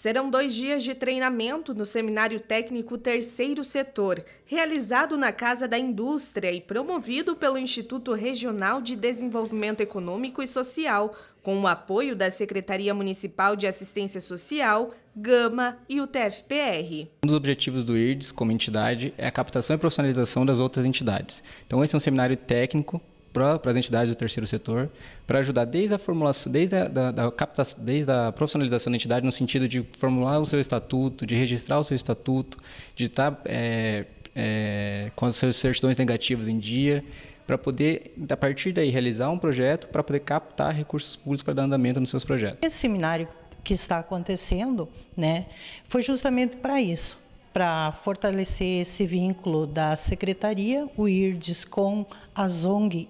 Serão dois dias de treinamento no Seminário Técnico Terceiro Setor, realizado na Casa da Indústria e promovido pelo Instituto Regional de Desenvolvimento Econômico e Social, com o apoio da Secretaria Municipal de Assistência Social, Gama e o TFPR. Um dos objetivos do IRDES como entidade é a captação e profissionalização das outras entidades. Então esse é um seminário técnico para as entidades do terceiro setor, para ajudar desde a formulação, desde a, da, da captação, desde a profissionalização da entidade, no sentido de formular o seu estatuto, de registrar o seu estatuto, de estar tá, é, é, com as suas certidões negativas em dia, para poder, a partir daí, realizar um projeto para poder captar recursos públicos para dar andamento nos seus projetos. Esse seminário que está acontecendo né, foi justamente para isso para fortalecer esse vínculo da secretaria, o IRDES, com a Zong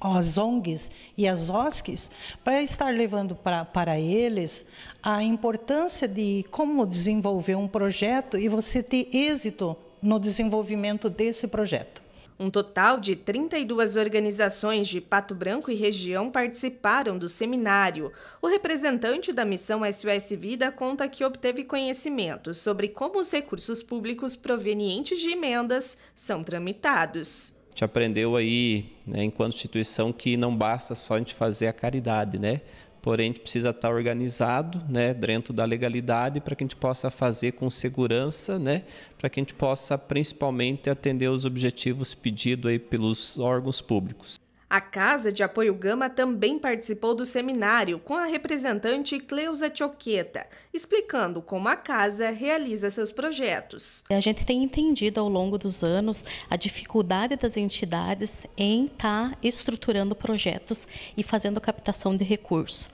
as ONGs e as OSCs, para estar levando pra, para eles a importância de como desenvolver um projeto e você ter êxito no desenvolvimento desse projeto. Um total de 32 organizações de Pato Branco e região participaram do seminário. O representante da missão SOS Vida conta que obteve conhecimento sobre como os recursos públicos provenientes de emendas são tramitados gente aprendeu aí, né, enquanto instituição, que não basta só a gente fazer a caridade, né? Porém, a gente precisa estar tá organizado, né, dentro da legalidade, para que a gente possa fazer com segurança, né, para que a gente possa principalmente atender os objetivos pedidos aí pelos órgãos públicos. A Casa de Apoio Gama também participou do seminário com a representante Cleusa Choqueta, explicando como a casa realiza seus projetos. A gente tem entendido ao longo dos anos a dificuldade das entidades em estar tá estruturando projetos e fazendo captação de recursos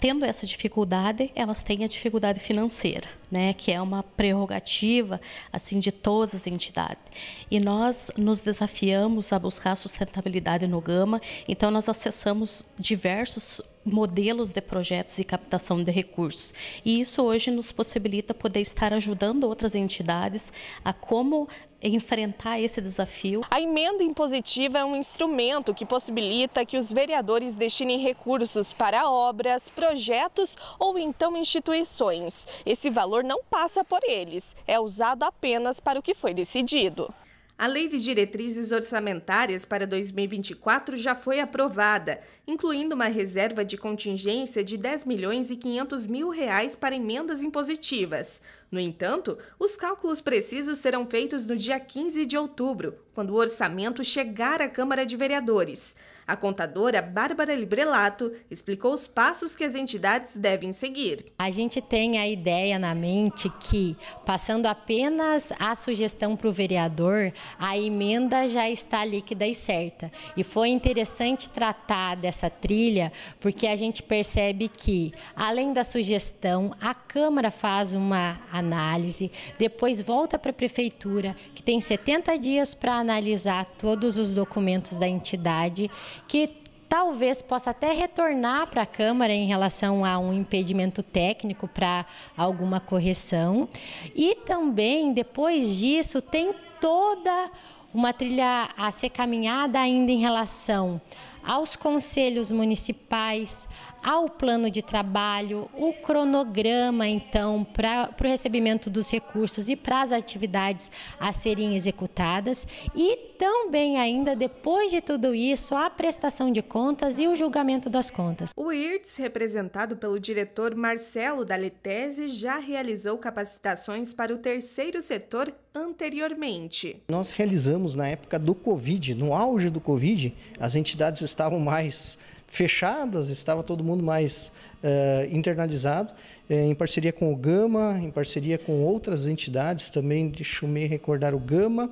tendo essa dificuldade, elas têm a dificuldade financeira, né, que é uma prerrogativa assim de todas as entidades. E nós nos desafiamos a buscar sustentabilidade no Gama, então nós acessamos diversos modelos de projetos e captação de recursos. E isso hoje nos possibilita poder estar ajudando outras entidades a como enfrentar esse desafio. A emenda impositiva é um instrumento que possibilita que os vereadores destinem recursos para obras, projetos ou então instituições. Esse valor não passa por eles, é usado apenas para o que foi decidido. A Lei de Diretrizes Orçamentárias para 2024 já foi aprovada, incluindo uma reserva de contingência de 10 milhões e 500 mil reais para emendas impositivas. No entanto, os cálculos precisos serão feitos no dia 15 de outubro, quando o orçamento chegar à Câmara de Vereadores. A contadora Bárbara Librelato explicou os passos que as entidades devem seguir. A gente tem a ideia na mente que, passando apenas a sugestão para o vereador, a emenda já está líquida e certa. E foi interessante tratar dessa trilha, porque a gente percebe que, além da sugestão, a Câmara faz uma análise, depois volta para a Prefeitura, que tem 70 dias para analisar todos os documentos da entidade, que talvez possa até retornar para a Câmara em relação a um impedimento técnico para alguma correção. E também, depois disso, tem toda uma trilha a ser caminhada ainda em relação aos conselhos municipais, ao plano de trabalho, o cronograma, então, para o recebimento dos recursos e para as atividades a serem executadas e também ainda, depois de tudo isso, a prestação de contas e o julgamento das contas. O IRTS, representado pelo diretor Marcelo Daletese, já realizou capacitações para o terceiro setor anteriormente. Nós realizamos, na época do Covid, no auge do Covid, as entidades estavam mais fechadas, estava todo mundo mais uh, internalizado, eh, em parceria com o Gama, em parceria com outras entidades também, deixa eu me recordar o Gama,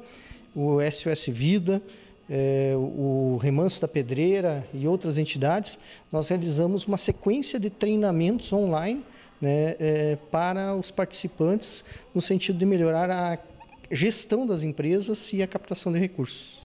o SOS Vida, eh, o Remanso da Pedreira e outras entidades, nós realizamos uma sequência de treinamentos online né, eh, para os participantes, no sentido de melhorar a gestão das empresas e a captação de recursos.